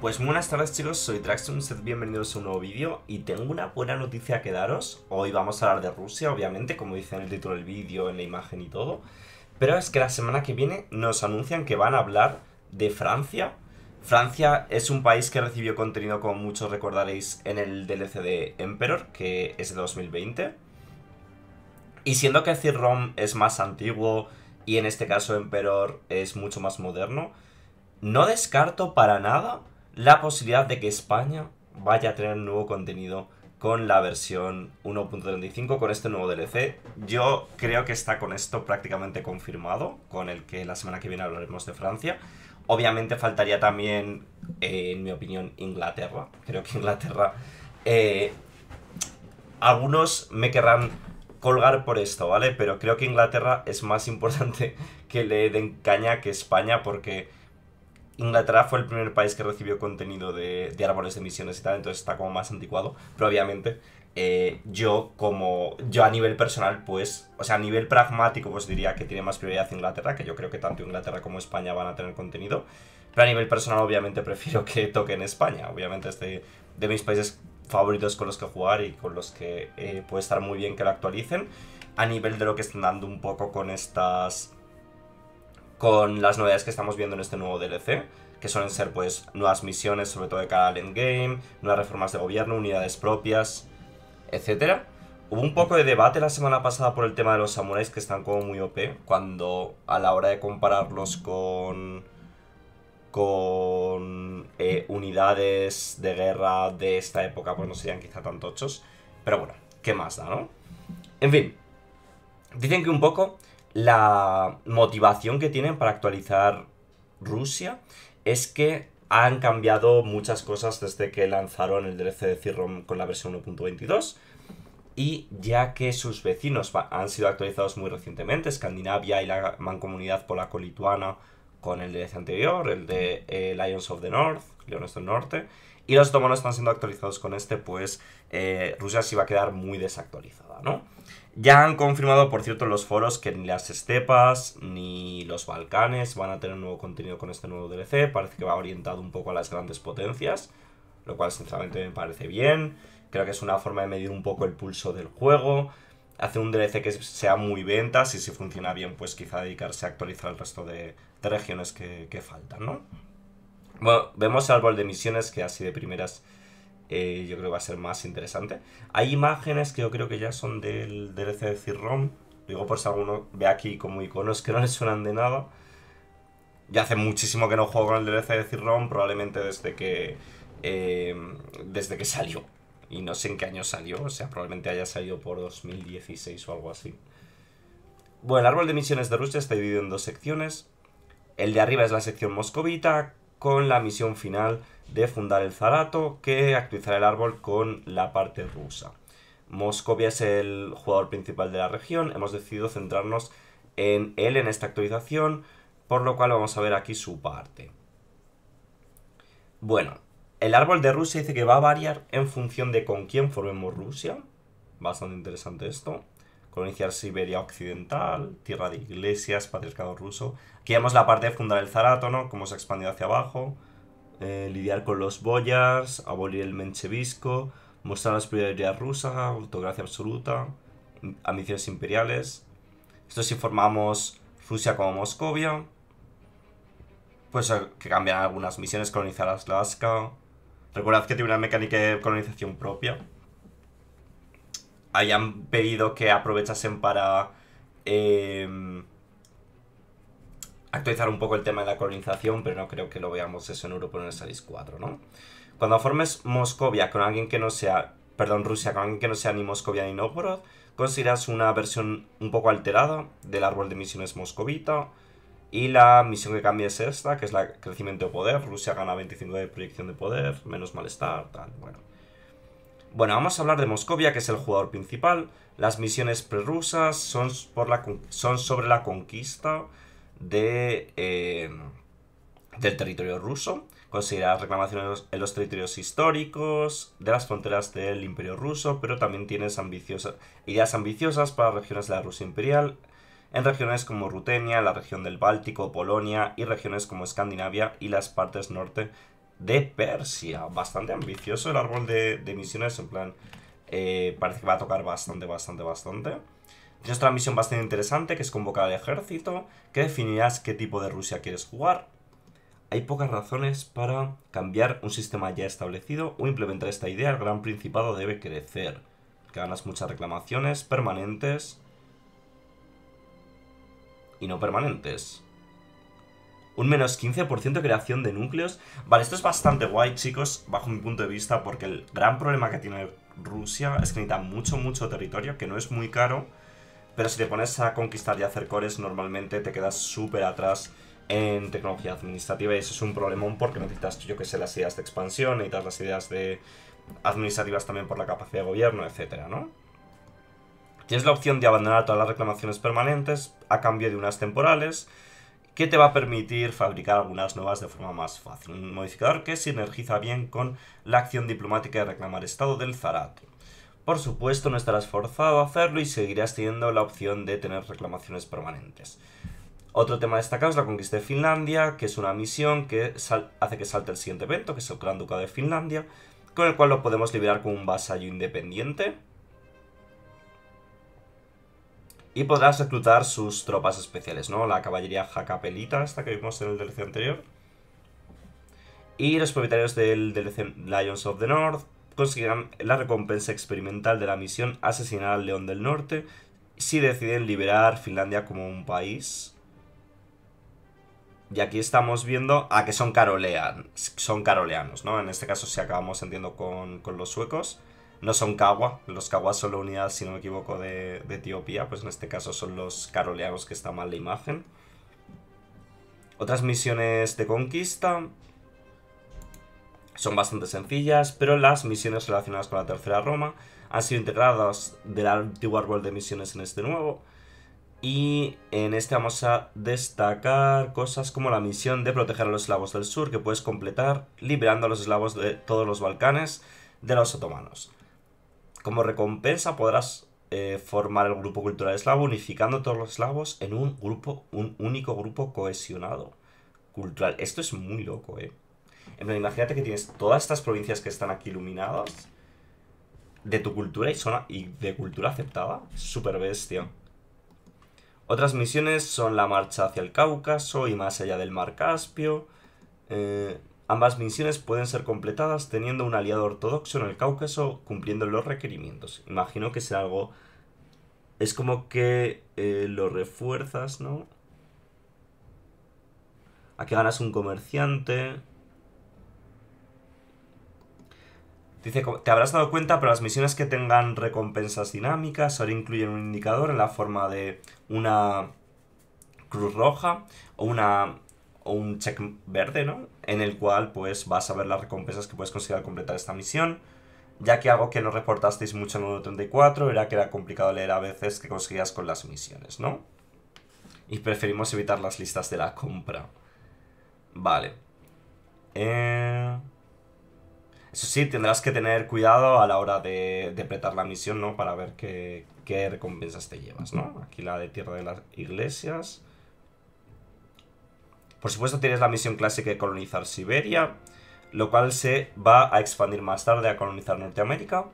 Pues buenas tardes chicos, soy Traxxon, bienvenidos a un nuevo vídeo y tengo una buena noticia que daros. Hoy vamos a hablar de Rusia, obviamente, como dice en el título del vídeo, en la imagen y todo. Pero es que la semana que viene nos anuncian que van a hablar de Francia. Francia es un país que recibió contenido, como muchos recordaréis, en el DLC de Emperor, que es de 2020. Y siendo que Cirrom es más antiguo y en este caso Emperor es mucho más moderno, no descarto para nada la posibilidad de que España vaya a tener nuevo contenido con la versión 1.35, con este nuevo DLC. Yo creo que está con esto prácticamente confirmado, con el que la semana que viene hablaremos de Francia. Obviamente faltaría también, eh, en mi opinión, Inglaterra. Creo que Inglaterra... Eh, algunos me querrán colgar por esto, ¿vale? Pero creo que Inglaterra es más importante que le den caña que España porque Inglaterra fue el primer país que recibió contenido de, árboles de misiones y tal, entonces está como más anticuado, pero obviamente eh, yo como yo a nivel personal pues o sea a nivel pragmático pues diría que tiene más prioridad Inglaterra que yo creo que tanto Inglaterra como España van a tener contenido pero a nivel personal obviamente prefiero que toque en España obviamente es de, mis países favoritos con los que jugar y con los que eh, puede estar muy bien que lo actualicen a nivel de lo que están dando un poco con estas con las novedades que estamos viendo en este nuevo DLC, que suelen ser pues nuevas misiones, sobre todo de cara al endgame, nuevas reformas de gobierno, unidades propias, etc. Hubo un poco de debate la semana pasada por el tema de los samuráis que están como muy OP, cuando a la hora de compararlos con con eh, unidades de guerra de esta época, pues no serían quizá tan tochos. Pero bueno, ¿qué más da, no? En fin, dicen que un poco la motivación que tienen para actualizar Rusia es que han cambiado muchas cosas desde que lanzaron el DLC de con la versión 1.22. Y ya que sus vecinos han sido actualizados muy recientemente, Escandinavia y la mancomunidad polaco-lituana con el DLC anterior, el de eh, Lions of the North, Leones del Norte, y los otomanos están siendo actualizados con este, pues eh, Rusia se iba a quedar muy desactualizada, ¿no? Ya han confirmado, por cierto, los foros que ni las estepas ni los Balcanes van a tener nuevo contenido con este nuevo DLC. Parece que va orientado un poco a las grandes potencias, lo cual sinceramente me parece bien. Creo que es una forma de medir un poco el pulso del juego. Hace un DLC que sea muy ventas y si funciona bien, pues quizá dedicarse a actualizar el resto de, regiones que, que faltan, ¿no? Bueno, vemos el árbol de misiones que así de primeras eh, yo creo que va a ser más interesante. Hay imágenes que yo creo que ya son del DLC de Cirrom. Digo por si alguno ve aquí como iconos que no le suenan de nada. Ya hace muchísimo que no juego con el DLC de Cirrom, probablemente desde que. Eh, desde que salió. Y no sé en qué año salió, o sea, probablemente haya salido por 2016 o algo así. Bueno, el árbol de misiones de Rusia está dividido en dos secciones. El de arriba es la sección moscovita, con la misión final de fundar el Zarato que actualizar el árbol con la parte rusa. Moscovia es el jugador principal de la región, hemos decidido centrarnos en él en esta actualización, por lo cual vamos a ver aquí su parte. Bueno, el árbol de Rusia dice que va a variar en función de con quién formemos Rusia. Bastante interesante esto. Colonizar Siberia Occidental, tierra de iglesias, patriarcado ruso. Aquí vemos la parte de fundar el Zarato, ¿no? Cómo se ha expandido hacia abajo. Eh, lidiar con los boyars, abolir el menchevisco, mostrar la superioridad rusa, autocracia absoluta, ambiciones imperiales. Esto si formamos Rusia como Moscovia, pues eh, que cambian algunas misiones, colonizar Alaska. Recordad que tiene una mecánica de colonización propia. Hayan pedido que aprovechasen para em, actualizar un poco el tema de la colonización, pero no creo que lo veamos eso en Europa en el Salis 4, ¿no? Cuando formes Moscovia con alguien que no sea, perdón, Rusia con alguien que no sea ni Moscovia ni Novgorod, consideras una versión un poco alterada del árbol de misiones moscovita y la misión que cambia es esta, que es la crecimiento de poder, Rusia gana 25 de proyección de poder, menos malestar, tal, bueno. Bueno, vamos a hablar de Moscovia, que es el jugador principal. Las misiones prerrusas son, son sobre la conquista, Em, del territorio ruso, considera reclamaciones en los territorios históricos, de las fronteras del imperio ruso, pero también tienes ideas ambiciosas para regiones de la Rusia imperial, en regiones como Rutenia, la región del Báltico, Polonia y regiones como Escandinavia y las partes norte de Persia. Bastante ambicioso el árbol de, misiones, en plan, eh, parece que va a tocar bastante, bastante, bastante. Tienes otra misión bastante interesante que es convocar al ejército, que definirás qué tipo de Rusia quieres jugar. Hay pocas razones para cambiar un sistema ya establecido o implementar esta idea. El Gran Principado debe crecer. Que Ganas muchas reclamaciones permanentes y no permanentes. Un menos 15% de creación de núcleos. Vale, esto es bastante guay, chicos, bajo mi punto de vista, porque el gran problema que tiene Rusia es que necesita mucho, mucho territorio, que no es muy caro pero si te pones a conquistar y hacer cores, normalmente te quedas súper atrás en tecnología administrativa y eso es un problemón porque necesitas, yo que sé, las ideas de expansión, necesitas las ideas de administrativas también por la capacidad de gobierno, etcétera, ¿no? Tienes la opción de abandonar todas las reclamaciones permanentes a cambio de unas temporales, que te va a permitir fabricar algunas nuevas de forma más fácil. Un modificador que sinergiza bien con la acción diplomática de reclamar Estado del Zarat. Por supuesto, no estarás forzado a hacerlo y seguirás teniendo la opción de tener reclamaciones permanentes. Otro tema destacado es la conquista de Finlandia, que es una misión que hace que salte el siguiente evento, que es el Gran Ducado de Finlandia, con el cual lo podemos liberar con un vasallo independiente. Y podrás reclutar sus tropas especiales, ¿no? La caballería jacapelita, esta que vimos en el DLC anterior. Y los propietarios del DLC Lions of the North conseguirán la recompensa experimental de la misión asesinar al León del Norte si deciden liberar Finlandia como un país. Y aquí estamos viendo a que son, carolean, son caroleanos, ¿no? En este caso si acabamos, entiendo, con, los suecos. No son Kawa, los Kawas son la unidad, si no me equivoco, de, de Etiopía, pues en este caso son los caroleanos que está mal la imagen. Otras misiones de conquista, son bastante sencillas, pero las misiones relacionadas con la Tercera Roma han sido integradas del antiguo árbol de misiones en este nuevo. Y en este vamos a destacar cosas como la misión de proteger a los eslavos del sur, que puedes completar liberando a los eslavos de todos los Balcanes de los otomanos. Como recompensa podrás eh, formar el grupo cultural eslavo unificando todos los eslavos en un grupo, un único grupo cohesionado cultural. Esto es muy loco, eh imagínate que tienes todas estas provincias que están aquí iluminadas de tu cultura y, y de cultura aceptada. Super bestia. Otras misiones son la marcha hacia el Cáucaso y más allá del mar Caspio. Eh, ambas misiones pueden ser completadas teniendo un aliado ortodoxo en el Cáucaso cumpliendo los requerimientos. Imagino que sea algo... Es como que eh, lo refuerzas, ¿no? Aquí ganas un comerciante. Dice, te habrás dado cuenta, pero las misiones que tengan recompensas dinámicas ahora incluyen un indicador en la forma de una cruz roja o una un check verde, ¿no? En el cual pues vas a ver las recompensas que puedes conseguir al completar esta misión, ya que algo que no reportasteis mucho en el 34 era que era complicado leer a veces que conseguías con las misiones, ¿no? Y preferimos evitar las listas de la compra. Vale. Eh... Eso sí, tendrás que tener cuidado a la hora de, apretar la misión, ¿no? Para ver qué, recompensas te llevas, ¿no? Aquí la de Tierra de las Iglesias. Por supuesto tienes la misión clásica de colonizar Siberia, lo cual se va a expandir más tarde a colonizar Norteamérica.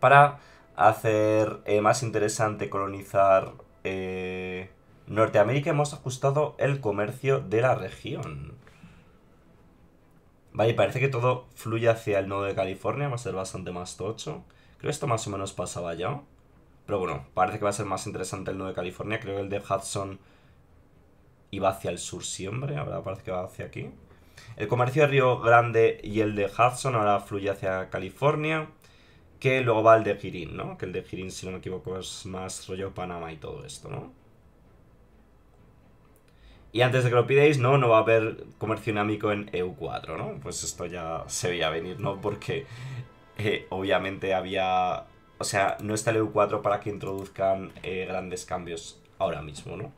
Para hacer eh, más interesante colonizar eh, Norteamérica hemos ajustado el comercio de la región. Vale, parece que todo fluye hacia el nodo de California, va a ser bastante más tocho. Creo que esto más o menos pasaba ya. Pero bueno, parece que va a ser más interesante el nodo de California. Creo que el de Hudson iba hacia el sur siempre, ahora parece que va hacia aquí. El comercio de Río Grande y el de Hudson ahora fluye hacia California, que luego va el de Girín, ¿no? Que el de Girín, si no me equivoco, es más rollo Panamá y todo esto, ¿no? Y antes de que lo pidáis, no, no va a haber comercio dinámico en EU4, ¿no? Pues esto ya se veía venir, ¿no? Porque eh, obviamente había... O sea, no está el EU4 para que introduzcan eh, grandes cambios ahora mismo, ¿no?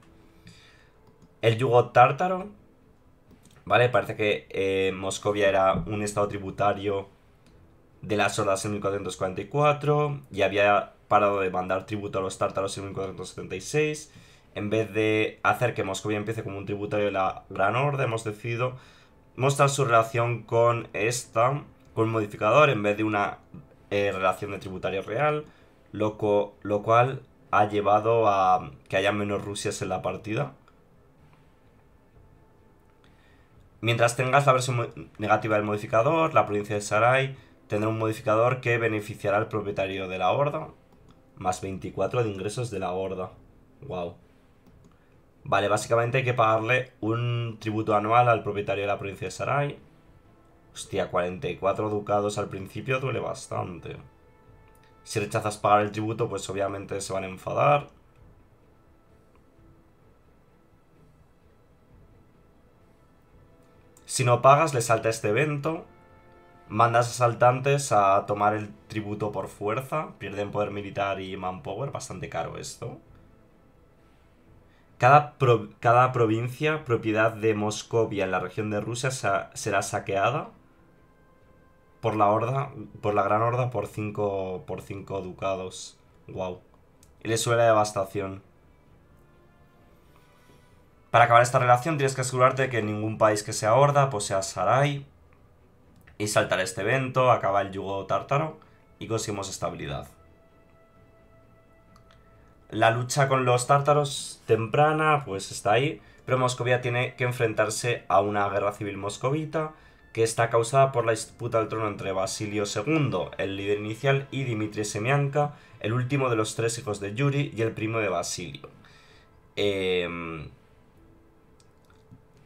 El yugo tártaro, ¿vale? Parece que eh, Moscovia era un estado tributario de las hordas en 1444 y había parado de mandar tributo a los tártaros en 1476 en vez de hacer que Moscovia empiece como un tributario de la Gran Horda, hemos decidido mostrar su relación con esta, con un modificador, en vez de una eh, relación de tributario real, lo, cual ha llevado a que haya menos Rusias en la partida. Mientras tengas la versión negativa del modificador, la provincia de Sarai tendrá un modificador que beneficiará al propietario de la horda, más 24 de ingresos de la horda. Wow. Vale, básicamente hay que pagarle un tributo anual al propietario de la provincia de Sarai. Hostia, 44 ducados al principio duele bastante. Si rechazas pagar el tributo, pues obviamente se van a enfadar. Si no pagas, le salta este evento. Mandas asaltantes a tomar el tributo por fuerza. Pierden poder militar y manpower. Bastante caro esto. Cada, provincia, propiedad de Moscovia en la región de Rusia, será saqueada por la horda, por la gran horda, por cinco, por ducados. Wow. Y le suele la devastación. Para acabar esta relación tienes que asegurarte que ningún país que sea horda posea pues Sarai. Y saltar este evento, acaba el yugo tártaro y conseguimos estabilidad. La lucha con los tártaros temprana, pues está ahí, pero Moscovia tiene que enfrentarse a una guerra civil moscovita que está causada por la disputa al trono entre Basilio II, el líder inicial, y Dimitri Semianka, el último de los tres hijos de Yuri y el primo de Basilio. Em,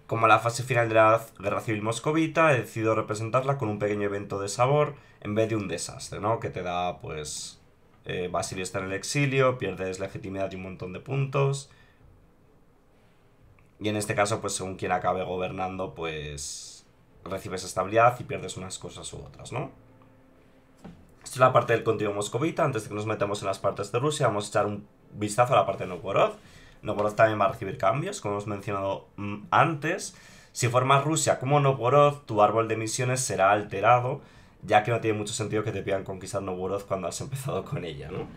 como la fase final de la guerra civil moscovita, he decidido representarla con un pequeño evento de sabor en vez de un desastre, ¿no? Que te da, pues, eh, Basilio está en el exilio, pierdes legitimidad y un montón de puntos. Y en este caso, pues según quien acabe gobernando, pues recibes estabilidad y pierdes unas cosas u otras, ¿no? Esto es la parte del continuo moscovita. Antes de que nos metamos en las partes de Rusia, vamos a echar un vistazo a la parte de Novgorod. Novgorod también va a recibir cambios, como hemos mencionado mm, antes. Si formas Rusia como Novgorod, tu árbol de misiones será alterado ya que no tiene mucho sentido que te pidan conquistar Novgorod cuando has empezado con ella, ¿no? Mm.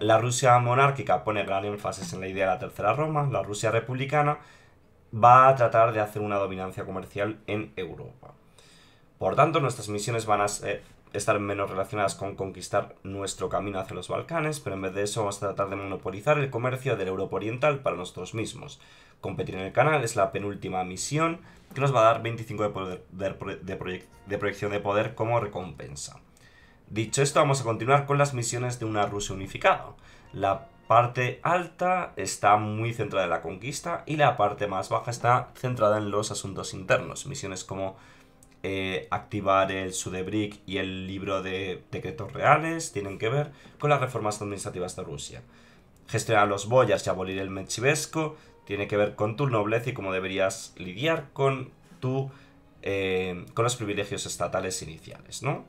La Rusia monárquica pone gran énfasis en la idea de la Tercera Roma, la Rusia republicana va a tratar de hacer una dominancia comercial en Europa. Por tanto, nuestras misiones van a ser estar menos relacionadas con conquistar nuestro camino hacia los Balcanes, pero en vez de eso vamos a tratar de monopolizar el comercio del Europa Oriental para nosotros mismos. Competir en el canal es la penúltima misión que nos va a dar 25 de, de proyección de poder como recompensa. Dicho esto, vamos a continuar con las misiones de una Rusia unificada. La parte alta está muy centrada en la conquista y la parte más baja está centrada en los asuntos internos, misiones como eh, activar el Sudebrick y el libro de decretos reales tienen que ver con las reformas administrativas de Rusia. Gestionar los boyas y abolir el mechivesco tiene que ver con tu nobleza y cómo deberías lidiar con eh, con los privilegios estatales iniciales, ¿no?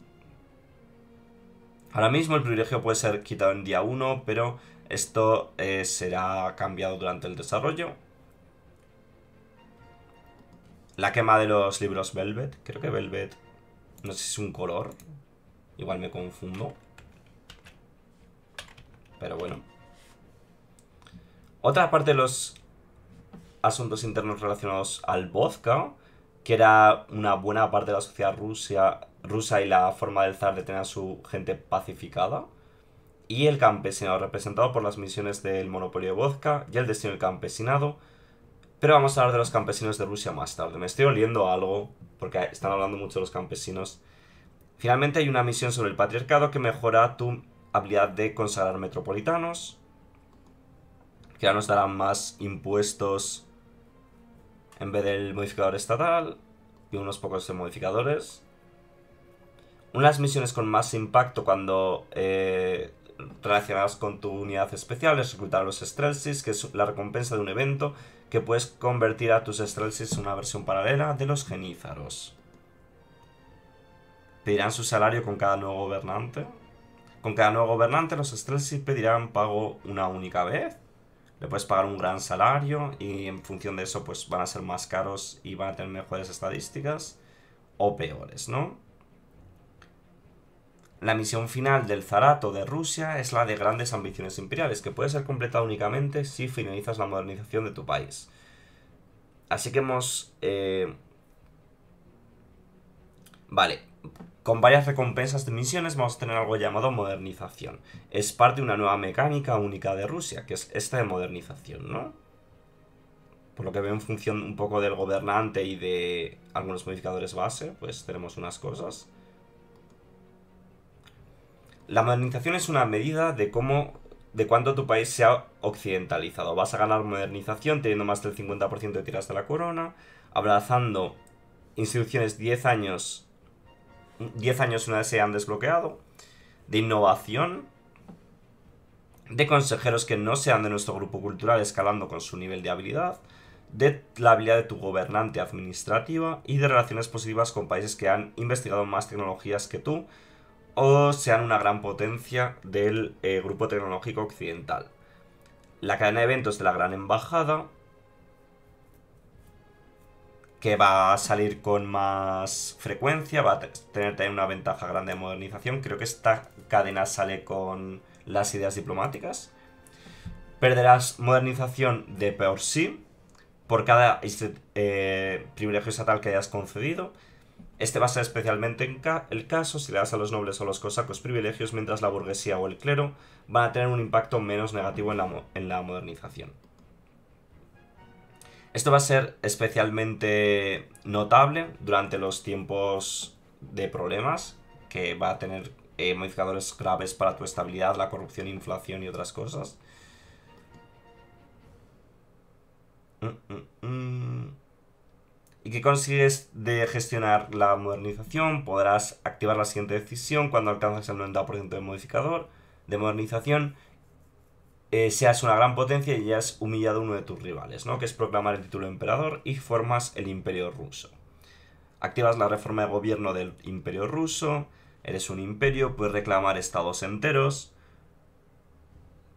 Ahora mismo el privilegio puede ser quitado en día 1, pero esto eh, será cambiado durante el desarrollo. La quema de los libros Velvet. Creo que Velvet... No sé si es un color. Igual me confundo. Pero bueno. Otra parte de los asuntos internos relacionados al vodka, que era una buena parte de la sociedad rusa, rusa y la forma del zar de tener a su gente pacificada, y el campesinado, representado por las misiones del monopolio de vodka y el destino del campesinado, pero vamos a hablar de los campesinos de Rusia más tarde. Me estoy oliendo algo, porque están hablando mucho de los campesinos. Finalmente hay una misión sobre el patriarcado que mejora tu habilidad de consagrar metropolitanos. Que ya nos darán más impuestos en vez del modificador estatal. Y unos pocos de modificadores. Unas misiones con más impacto cuando eh, relacionadas con tu unidad especial es reclutar los Strelsis, que es la recompensa de un evento que puedes convertir a tus Estrelsis en una versión paralela de los genízaros. Pedirán su salario con cada nuevo gobernante. Con cada nuevo gobernante los Estrelsis pedirán pago una única vez. Le puedes pagar un gran salario y en función de eso pues van a ser más caros y van a tener mejores estadísticas o peores, ¿no? La misión final del Zarato de Rusia es la de grandes ambiciones imperiales, que puede ser completada únicamente si finalizas la modernización de tu país. Así que hemos... Eh, vale, con varias recompensas de misiones vamos a tener algo llamado modernización. Es parte de una nueva mecánica única de Rusia, que es esta de modernización, ¿no? Por lo que veo en función un poco del gobernante y de algunos modificadores base, pues tenemos unas cosas. La modernización es una medida de cómo de cuánto tu país se ha occidentalizado. Vas a ganar modernización teniendo más del 50% de tiras de la corona, abrazando instituciones 10 años 10 años una vez se han desbloqueado, de innovación, de consejeros que no sean de nuestro grupo cultural escalando con su nivel de habilidad, de la habilidad de tu gobernante administrativa y de relaciones positivas con países que han investigado más tecnologías que tú o sean una gran potencia del eh, grupo tecnológico occidental. La cadena de eventos de la Gran Embajada, que va a salir con más frecuencia, va a tener también una ventaja grande de modernización. Creo que esta cadena sale con las ideas diplomáticas. Perderás modernización de por sí por cada eh, privilegio estatal que hayas concedido. Este va a ser especialmente en el caso si le das a los nobles o los cosacos privilegios, mientras la burguesía o el clero van a tener un impacto menos negativo en la, modernización. Esto va a ser especialmente notable durante los tiempos de problemas, que va a tener eh, modificadores graves para tu estabilidad, la corrupción, inflación y otras cosas. Mm, mm, mm y que consigues de gestionar la modernización, podrás activar la siguiente decisión cuando alcanzas el 90% de modificador de modernización, eh, seas una gran potencia y has humillado a uno de tus rivales, ¿no? que es proclamar el título de emperador y formas el imperio ruso. Activas la reforma de gobierno del imperio ruso, eres un imperio, puedes reclamar estados enteros,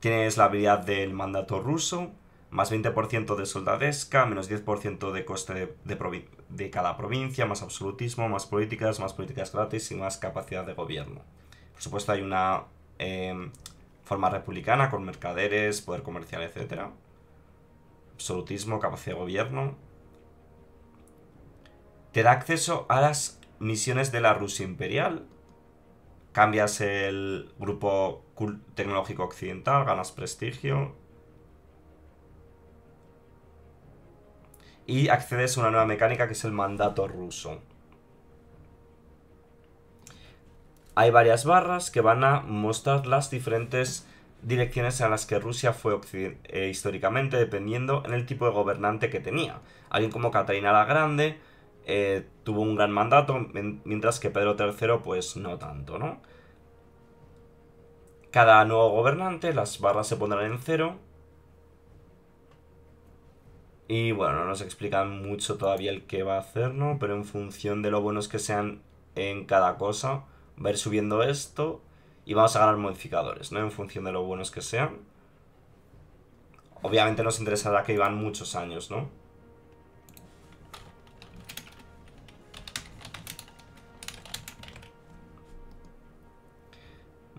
tienes la habilidad del mandato ruso, más 20% de soldadesca, menos 10% de coste de, cada provincia, más absolutismo, más políticas, más políticas gratis y más capacidad de gobierno. Por supuesto hay una em, forma republicana con mercaderes, poder comercial, etc. Absolutismo, capacidad de gobierno. Te da acceso a las misiones de la Rusia imperial. Cambias el grupo tecnológico occidental, ganas prestigio, y accedes a una nueva mecánica que es el mandato ruso. Hay varias barras que van a mostrar las diferentes direcciones en las que Rusia fue eh, históricamente, dependiendo en el tipo de gobernante que tenía. Alguien como Catarina la Grande eh, tuvo un gran mandato, mientras que Pedro III pues no tanto, ¿no? Cada nuevo gobernante, las barras se pondrán en cero y bueno, no nos explican mucho todavía el que va a hacer, ¿no? Pero en función de lo buenos que sean en cada cosa, va a ir subiendo esto y vamos a ganar modificadores, ¿no? En función de lo buenos que sean. Obviamente nos interesará que iban muchos años, ¿no?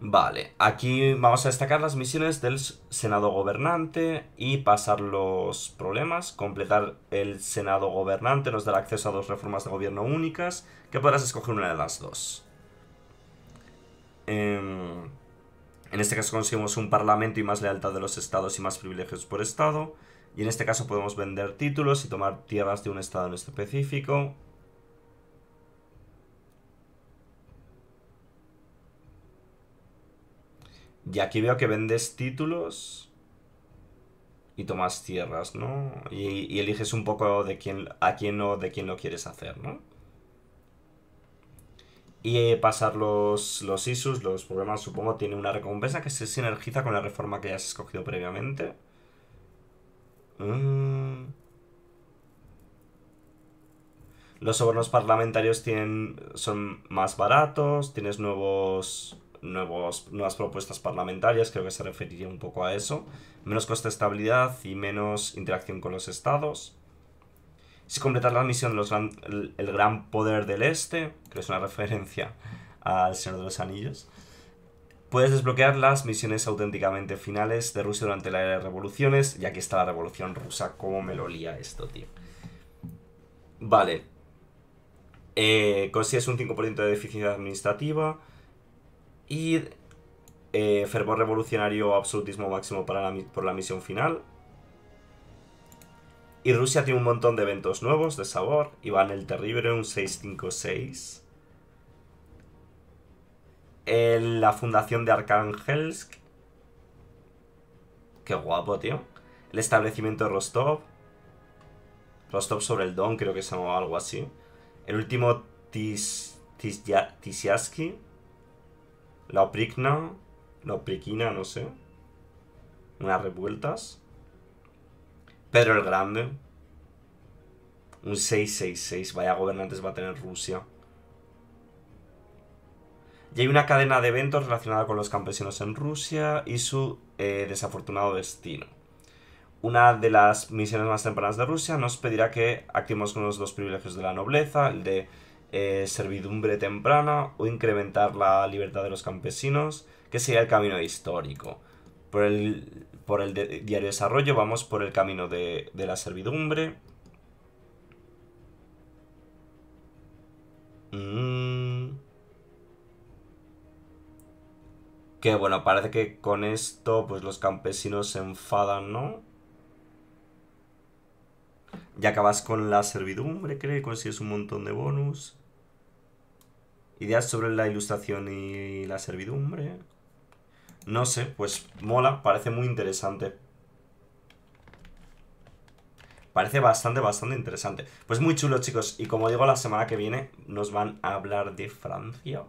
Vale, aquí vamos a destacar las misiones del Senado Gobernante y pasar los problemas. Completar el Senado Gobernante nos dará acceso a dos reformas de gobierno únicas, que podrás escoger una de las dos. Em, en este caso conseguimos un Parlamento y más lealtad de los estados y más privilegios por estado. Y en este caso podemos vender títulos y tomar tierras de un estado en específico, Y aquí veo que vendes títulos y tomas tierras, ¿no? Y, eliges un poco de quién, a quién o de quién lo quieres hacer, ¿no? Y pasar los, los ISUs, los problemas, supongo, tiene una recompensa que se sinergiza con la reforma que hayas has escogido previamente. Mm. Los sobornos parlamentarios tienen, son más baratos, tienes nuevos nuevos, nuevas propuestas parlamentarias, creo que se referiría un poco a eso, menos coste de estabilidad y menos interacción con los estados. Si completas la misión del gran, el, gran poder del este, que es una referencia al Señor de los Anillos, puedes desbloquear las misiones auténticamente finales de Rusia durante la era de revoluciones, y aquí está la revolución rusa, Como me lo lía esto, tío. Vale. Eh, consigues un 5% de deficiencia administrativa, y eh, fervor revolucionario absolutismo máximo para por la misión final. Y Rusia tiene un montón de eventos nuevos de sabor. Iván el Terrible, un 656. El, la fundación de Arkhangelsk. Qué guapo, tío. El establecimiento de Rostov. Rostov sobre el Don, creo que se llamaba algo así. El último Tis, la opricna. La opriquina, no sé. Unas revueltas. Pedro el Grande. Un 666. Vaya gobernantes va a tener Rusia. Y hay una cadena de eventos relacionada con los campesinos en Rusia y su eh, desafortunado destino. Una de las misiones más tempranas de Rusia nos pedirá que activemos con los los privilegios de la nobleza, el de eh, servidumbre temprana o incrementar la libertad de los campesinos, que sería el camino histórico. Por el, por el diario desarrollo vamos por el camino de, la servidumbre. Mm. Que bueno, parece que con esto pues los campesinos se enfadan, ¿no? Ya acabas con la servidumbre, creo, y consigues un montón de bonus. Ideas sobre la ilustración y la servidumbre. No sé, pues mola, parece muy interesante. Parece bastante, bastante interesante. Pues muy chulo, chicos. Y como digo, la semana que viene nos van a hablar de Francia.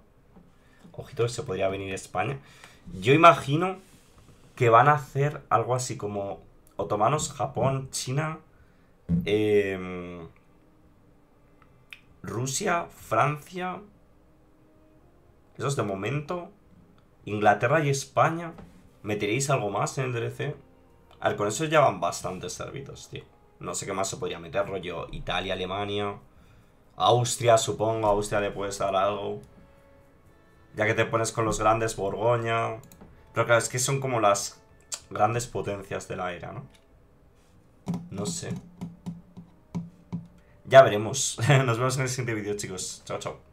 Ojito se podría venir España. Yo imagino que van a hacer algo así como otomanos, Japón, China, em, Rusia, Francia, eso es de momento. Inglaterra y España. ¿Meteréis algo más en el DLC? A ver, con eso ya van bastantes servitos, tío. No sé qué más se podría meter, rollo Italia, Alemania. Austria, supongo. Austria le puedes dar algo. Ya que te pones con los grandes, Borgoña. Pero claro, es que son como las grandes potencias de la era, ¿no? No sé. Ya veremos. Nos vemos en el siguiente vídeo, chicos. Chao, chao.